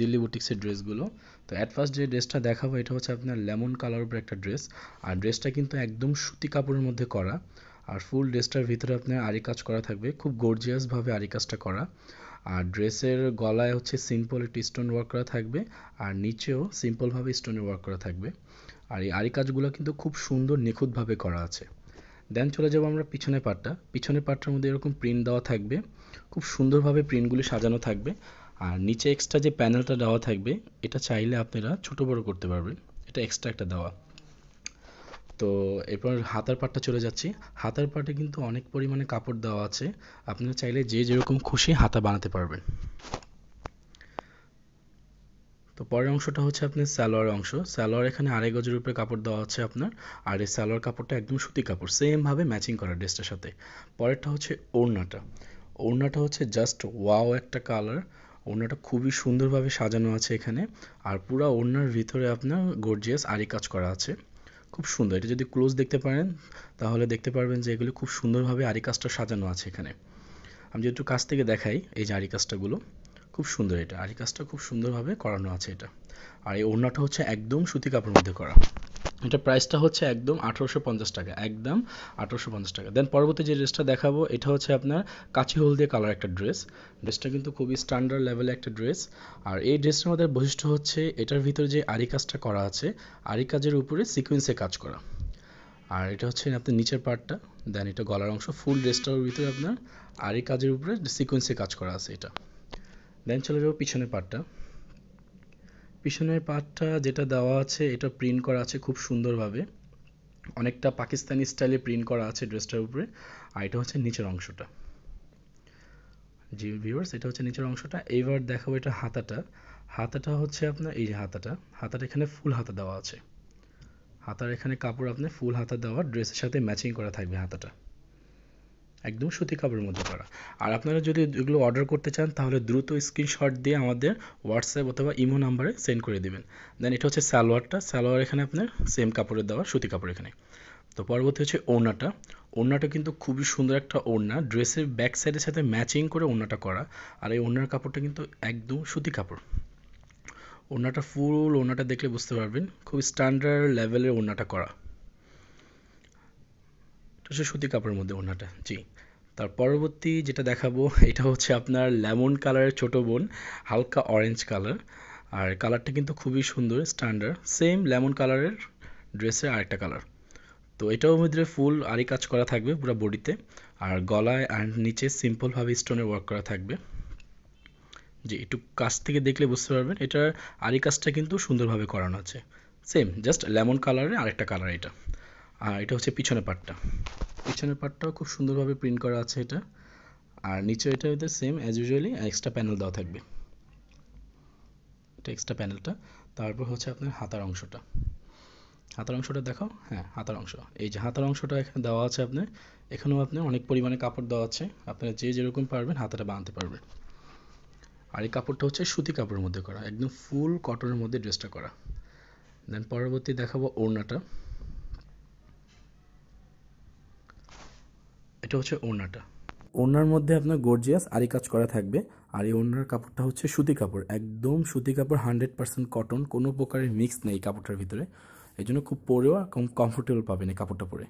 দিল্লি বুটিক্সের ড্রেসগুলো তো অ্যাট ফার্স্ট যে ড্রেসটা দেখাবো এটা হচ্ছে আপনার লেমন কালার উপর একটা ড্রেস আর ড্রেসটা কিন্তু একদম সুতি কাপড়ের মধ্যে করা আর ফুল ড্রেসটার ভিতরে আপনার আরি কাজ করা থাকবে খুব গর্জিয়াসভাবে আরি কাজটা করা আর ড্রেসের গলায় হচ্ছে সিম্পল একটি স্টোন ওয়ার্ক করা থাকবে আর নিচেও সিম্পলভাবে স্টোনের ওয়ার্ক করা থাকবে আর এই আরি কাজগুলো কিন্তু খুব সুন্দর নিখুঁতভাবে করা আছে দেন চলে যাবো আমরা পিছনে পার্টটা পিছনে পার্টটার মধ্যে এরকম প্রিন্ট দেওয়া থাকবে খুব সুন্দরভাবে প্রিন্টগুলি সাজানো থাকবে আর নিচে এক্সট্রা যে প্যানেলটা দেওয়া থাকবে এটা চাইলে আপনারা ছোট বড় করতে পারবেন এটা এক্সট্রা একটা দেওয়া তো এরপর হাতার পাটটা চলে যাচ্ছি হাতার পাটে কিন্তু অনেক পরিমাণে কাপড় দেওয়া আছে আপনারা চাইলে যে যেরকম খুশি হাতা বানাতে পারবেন তো পরের অংশটা হচ্ছে আপনার স্যালোয়ার অংশ স্যালোয়ার এখানে আড়াই গজের উপরে কাপড় দেওয়া আছে আপনার আর এই স্যালোয়ার কাপড়টা একদম সুতি কাপড় সেমভাবে ম্যাচিং করা ড্রেসটার সাথে পরেরটা হচ্ছে ওড়নাটা ওড়নাটা হচ্ছে জাস্ট ওয়াও একটা কালার ওড়নাটা খুবই সুন্দরভাবে সাজানো আছে এখানে আর পুরো ওড়নার ভিতরে আপনার গর্জিয়াস আরি কাজ করা আছে খুব সুন্দর এটা যদি ক্লোজ দেখতে পারেন তাহলে দেখতে পারবেন যে এগুলো খুব সুন্দরভাবে আরি কাজটা সাজানো আছে এখানে আমি যেহেতু কাছ থেকে দেখাই এই যে আরি কাজটাগুলো খুব সুন্দর এটা আরি কাজটা খুব সুন্দরভাবে করানো আছে এটা আর এই ওড়নাটা হচ্ছে একদম সুতি কাপড়ের মধ্যে করা এটা প্রাইসটা হচ্ছে একদম আঠারোশো পঞ্চাশ টাকা একদম আঠারোশো পঞ্চাশ টাকা দেন পরবর্তী যে ড্রেসটা দেখাবো এটা হচ্ছে আপনার কাঁচি হলদিয়া কালার একটা ড্রেস ড্রেসটা কিন্তু খুবই স্ট্যান্ডার্ড লেভেলের একটা ড্রেস আর এই ড্রেসটার মধ্যে বৈশিষ্ট্য হচ্ছে এটার ভিতরে যে আরি কাজটা করা আছে আরি কাজের উপরে সিকোয়েন্সে কাজ করা আর এটা হচ্ছে আপনার নিচের পার্টটা দেন এটা গলার অংশ ফুল ড্রেসটার ভিতরে আপনার আরি কাজের উপরে সিকোয়েন্সে কাজ করা আছে এটা দেন চলে যাবো পিছনের পার্টটা পিছনের পার্টটা যেটা দেওয়া আছে এটা প্রিন্ট করা আছে খুব সুন্দরভাবে অনেকটা পাকিস্তানি স্টাইলে প্রিন্ট করা আছে ড্রেসটার উপরে আর এটা হচ্ছে নিচের অংশটা জি ভিউয়ার্স এটা হচ্ছে নিচের অংশটা এইবার দেখাবো এটা হাতাটা হাতাটা হচ্ছে আপনার এই যে হাতাটা হাতাটা এখানে ফুল হাতা দেওয়া আছে হাতার এখানে কাপড় আপনার ফুল হাতা দেওয়া ড্রেসের সাথে ম্যাচিং করা থাকবে হাতাটা একদম সুতি কাপড়ের মধ্যে করা আর আপনারা যদি এগুলো অর্ডার করতে চান তাহলে দ্রুত স্ক্রিনশট দিয়ে আমাদের হোয়াটসঅ্যাপ অথবা ইমো নাম্বারে সেন্ড করে দেবেন দেন এটা হচ্ছে সালোয়ারটা সালোয়ার এখানে আপনার সেম কাপড়ের দেওয়া সুতি কাপড় এখানে তো পরবর্তী হচ্ছে ওড়নাটা ওড়নাটা কিন্তু খুবই সুন্দর একটা ওড়না ড্রেসের ব্যাক সাইডের সাথে ম্যাচিং করে ওড়নাটা করা আর এই ওড়নার কাপড়টা কিন্তু একদম সুতি কাপড় ওড়নাটা ফুল ওড়নাটা দেখলে বুঝতে পারবেন খুব স্ট্যান্ডার্ড লেভেলের ওড়নাটা করা এটা হচ্ছে সুতি কাপড়ের মধ্যে ওড়নাটা জি তার পরবর্তী যেটা দেখাবো এটা হচ্ছে আপনার লেমন কালারের ছোট বোন হালকা অরেঞ্জ কালার আর কালারটা কিন্তু খুবই সুন্দর স্ট্যান্ডার্ড সেম লেমন কালারের ড্রেসের আরেকটা কালার তো এটাও ভিতরে ফুল আরি কাজ করা থাকবে পুরো বডিতে আর গলায় অ্যান্ড নিচে সিম্পলভাবে স্টোনের ওয়ার্ক করা থাকবে যে একটু কাছ থেকে দেখলে বুঝতে পারবেন এটার আরি কাজটা কিন্তু সুন্দরভাবে করানো আছে সেম জাস্ট লেমন কালারের আরেকটা কালার এটা আর এটা হচ্ছে পিছনের পার্টটা পিছনের পার্টটাও খুব সুন্দরভাবে প্রিন্ট করা আছে এটা আর নিচে এটা হচ্ছে same as usually extra panel দেওয়া থাকবে এটা এক্সট্রা প্যানেলটা তারপর হচ্ছে আপনার হাতার অংশটা হাতার অংশটা দেখাও হ্যাঁ হাতার অংশ এই যে হাতার অংশটা এখানে দেওয়া আছে আপনার এখানেও আপনি অনেক পরিমাণে কাপড় দেওয়া আছে আপনারা যে যেরকম পারবেন হাতাটা বানাতে পারবেন আর এই কাপড়টা হচ্ছে সুতি কাপড়ের মধ্যে করা একদম ফুল কটনের মধ্যে ড্রেসটা করা দেন পরবর্তী দেখাবো ওড়নাটা এটা হচ্ছে ওড়নাটা ওড়নার মধ্যে আপনার গর্জিয়াস আরি কাজ করা থাকবে আর এই ওড়নার কাপড়টা হচ্ছে সুতি কাপড় একদম সুতি কাপড় হান্ড্রেড পার্সেন্ট কটন কোনো প্রকারের মিক্স নেই কাপড়টার ভিতরে এই জন্য খুব পরেও কম কমফোর্টেবল পাবেন এই কাপড়টা পরে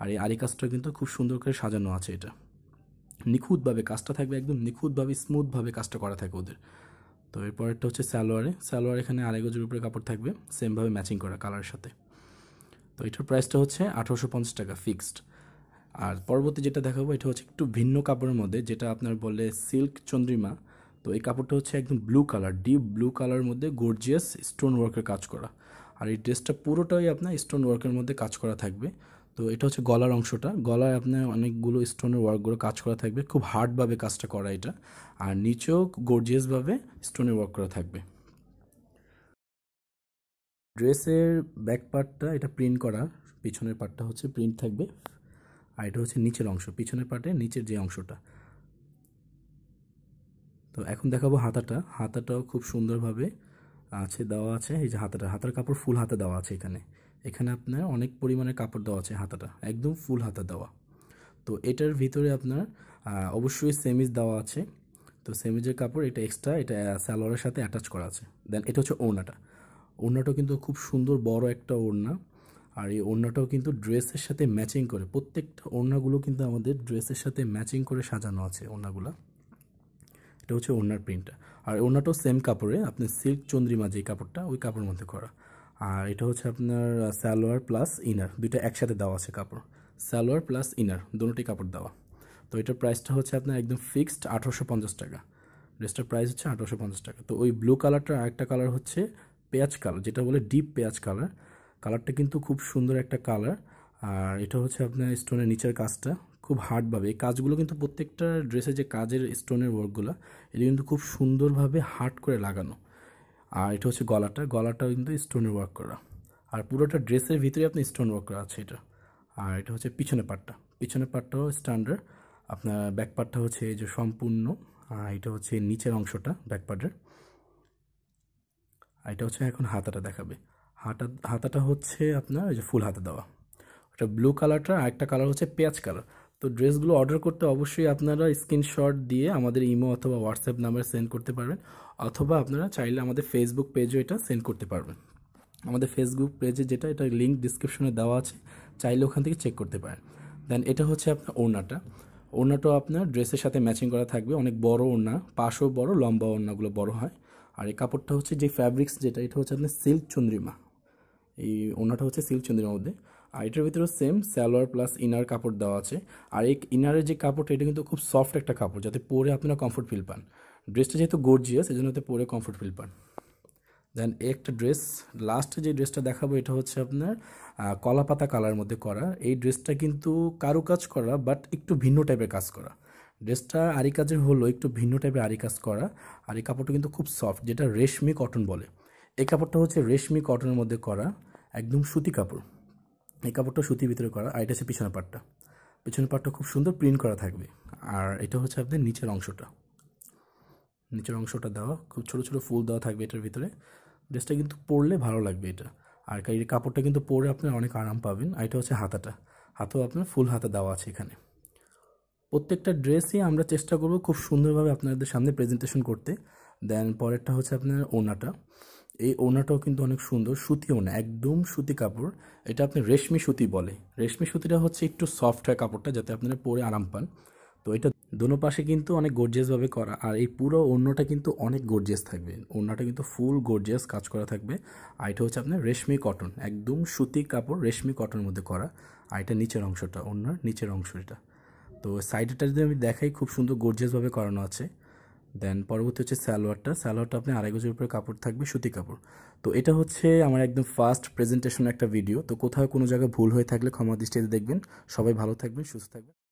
আর এই আরি কাজটা কিন্তু খুব সুন্দর করে সাজানো আছে এটা নিখুঁতভাবে কাজটা থাকবে একদম নিখুঁতভাবে স্মুথভাবে কাজটা করা থাকে ওদের তো এরপরেরটা হচ্ছে স্যালোয়ারে স্যালোয়ার এখানে আড়াই গজের উপরে কাপড় থাকবে সেমভাবে ম্যাচিং করা কালারের সাথে তো এটার প্রাইসটা হচ্ছে আঠারোশো টাকা ফিক্সড আর পরবর্তী যেটা দেখাবো এটা হচ্ছে একটু ভিন্ন কাপড়ের মধ্যে যেটা আপনার বলে সিল্ক চন্দ্রিমা তো এই কাপড়টা হচ্ছে একদম blue colour deep blue colour মধ্যে গর্জিয়াস স্টোন ওয়ার্কের কাজ করা আর এই ড্রেসটা পুরোটাই আপনার স্টোন ওয়ার্কের মধ্যে কাজ করা থাকবে তো এটা হচ্ছে গলার অংশটা গলায় আপনার অনেকগুলো স্টোনের ওয়ার্কগুলো কাজ করা থাকবে খুব হার্ডভাবে কাজটা করা এটা আর নিচেও গর্জিয়াসভাবে স্টোনের ওয়ার্ক করা থাকবে ড্রেসের ব্যাক পার্টটা এটা প্রিন্ট করা পিছনের পার্টটা হচ্ছে প্রিন্ট থাকবে আর এটা হচ্ছে নিচের অংশ পিছনের পার্টের নিচের যে অংশটা তো এখন দেখাবো হাতাটা হাতাটাও খুব সুন্দরভাবে আছে দেওয়া আছে এই যে হাতাটা হাতার কাপড় ফুল হাতে দেওয়া আছে এখানে এখানে আপনার অনেক পরিমাণে কাপড় দেওয়া আছে হাতাটা একদম ফুল হাতা দেওয়া তো এটার ভিতরে আপনার অবশ্যই সেমিজ দেওয়া আছে তো সেমিজের কাপড় এটা এক্সট্রা এটা স্যালোয়ারের সাথে অ্যাটাচ করা আছে দেন এটা হচ্ছে ওড়নাটা ওড়নাটা কিন্তু খুব সুন্দর বড় একটা ওড়না আর এই ওড়নাটাও কিন্তু ড্রেসের সাথে ম্যাচিং করে প্রত্যেকটা ওড়নাগুলো কিন্তু আমাদের ড্রেসের সাথে ম্যাচিং করে সাজানো আছে ওড়নাগুলো এটা হচ্ছে ওড়নার প্রিন্টটা আর ওড়নাটাও সেম কাপড়ে আপনি সিল্ক চন্দ্রিমা যে কাপড়টা ওই কাপড়ের মধ্যে করা আর এটা হচ্ছে আপনার সালোয়ার প্লাস ইনার দুইটা একসাথে দেওয়া আছে কাপড় সালোয়ার প্লাস ইনার দুটোটি কাপড় দেওয়া তো এটার প্রাইসটা হচ্ছে আপনার একদম ফিক্সড আঠারোশো পঞ্চাশ টাকা ড্রেসটার প্রাইস হচ্ছে আঠারোশো পঞ্চাশ টাকা তো ওই ব্লু কালারটার আরেকটা কালার হচ্ছে পেঁয়াজ কালার যেটা বলে ডিপ পেঁয়াজ কালার কালারটা কিন্তু খুব সুন্দর একটা কালার আর এটা হচ্ছে আপনার স্টোনের নিচের কাজটা খুব হার্ডভাবে এই কাজগুলো কিন্তু প্রত্যেকটা ড্রেসে যে কাজের স্টোনের ওয়ার্কগুলো এটা কিন্তু খুব সুন্দরভাবে হার্ড করে লাগানো আর এটা হচ্ছে গলাটা গলাটা কিন্তু স্টোনের ওয়ার্ক করা আর পুরোটা ড্রেসের ভিতরে আপনি স্টোন ওয়ার্ক করা আছে এটা আর এটা হচ্ছে পিছনে পাটটা পিছনে পাটটাও স্ট্যান্ডার্ড আপনার ব্যাক পার্টটা হচ্ছে এই যে সম্পূর্ণ আর এটা হচ্ছে নিচের অংশটা ব্যাক পার্টের আর এটা হচ্ছে এখন হাতাটা দেখাবে হাতা হাতাটা হচ্ছে আপনার ওই যে ফুল হাতা দেওয়া ওটা ব্লু কালারটা আর একটা কালার হচ্ছে পেঁয়াজ কালার তো ড্রেসগুলো অর্ডার করতে অবশ্যই আপনারা স্ক্রিনশট দিয়ে আমাদের ইমো অথবা হোয়াটসঅ্যাপ নাম্বার সেন্ড করতে পারবেন অথবা আপনারা চাইলে আমাদের ফেসবুক পেজও এটা সেন্ড করতে পারবেন আমাদের ফেসবুক পেজে যেটা এটা লিঙ্ক ডিসক্রিপশনে দেওয়া আছে চাইলে ওখান থেকে চেক করতে পারেন দেন এটা হচ্ছে আপনার ওড়নাটা ওড়নাটাও আপনার ড্রেসের সাথে ম্যাচিং করা থাকবে অনেক বড় ওড়না পাশও বড় লম্বা ওড়নাগুলো বড় হয় আর এই কাপড়টা হচ্ছে যে ফ্যাব্রিক্স যেটা এটা হচ্ছে আপনার সিল্ক চন্দ্রিমা এই ওনাটা হচ্ছে সিল্ক মধ্যে আর এটার ভিতরেও সেম স্যালোয়ার প্লাস ইনার কাপড় দেওয়া আছে আর এই ইনারের যে কাপড়টা এটা কিন্তু খুব সফট একটা কাপড় যাতে পরে আপনারা কমফোর্ট ফিল পান ড্রেসটা যেহেতু গর্জিয়াস এই জন্য পরে কমফোর্ট ফিল পান দেন একটা ড্রেস লাস্ট যে ড্রেসটা দেখাবো এটা হচ্ছে আপনার কলাপাতা কালার মধ্যে করা এই ড্রেসটা কিন্তু কারু কাজ করা বাট একটু ভিন্ন টাইপের কাজ করা ড্রেসটা আরি কাজের হলো একটু ভিন্ন টাইপের আরি কাজ করা আর এই কাপড়টা কিন্তু খুব সফট যেটা রেশমি কটন বলে এই কাপড়টা হচ্ছে রেশমি কটনের মধ্যে করা একদম সুতি কাপড় এই কাপড়টা সুতির ভিতরে করা আর এটা হচ্ছে পিছনের পাটটা পিছনের পাটটা খুব সুন্দর প্রিন্ট করা থাকবে আর এটা হচ্ছে আপনার নিচের অংশটা নিচের অংশটা দেওয়া খুব ছোটো ছোটো ফুল দেওয়া থাকবে এটার ভিতরে ড্রেসটা কিন্তু পরলে ভালো লাগবে এটা আর এই কাপড়টা কিন্তু পরে আপনি অনেক আরাম পাবেন আর এটা হচ্ছে হাতাটা হাতেও আপনার ফুল হাতা দেওয়া আছে এখানে প্রত্যেকটা ড্রেসই আমরা চেষ্টা করব খুব সুন্দরভাবে আপনাদের সামনে প্রেজেন্টেশন করতে দেন পরেরটা হচ্ছে আপনার ওনাটা এই ওনাটাও কিন্তু অনেক সুন্দর সুতি ওনা একদম সুতি কাপড় এটা আপনি রেশমি সুতি বলে রেশমি সুতিটা হচ্ছে একটু সফট হয় কাপড়টা যাতে আপনারা পরে আরাম পান তো এটা দোনো পাশে কিন্তু অনেক গর্জিয়াসভাবে করা আর এই পুরো অন্যটা কিন্তু অনেক গর্জিয়াস থাকবে অন্যটা কিন্তু ফুল গর্জিয়াস কাজ করা থাকবে আর এটা হচ্ছে আপনার রেশমি কটন একদম সুতি কাপড় রেশমি কটনের মধ্যে করা আর এটা নিচের অংশটা অন্যার নিচের অংশ এটা তো সাইডটা যদি আমি দেখাই খুব সুন্দর গর্জিয়াসভাবে করানো আছে দেন পরবর্তী হচ্ছে সালোয়ারটা সালোয়ারটা আপনি আড়াই গজের উপরে কাপড় থাকবে সুতি কাপড় তো এটা হচ্ছে আমার একদম ফার্স্ট প্রেজেন্টেশন একটা ভিডিও তো কোথাও কোনো জায়গায় ভুল হয়ে থাকলে ক্ষমা দৃষ্টিতে দেখবেন সবাই ভালো থাকবেন সুস্থ থাকবেন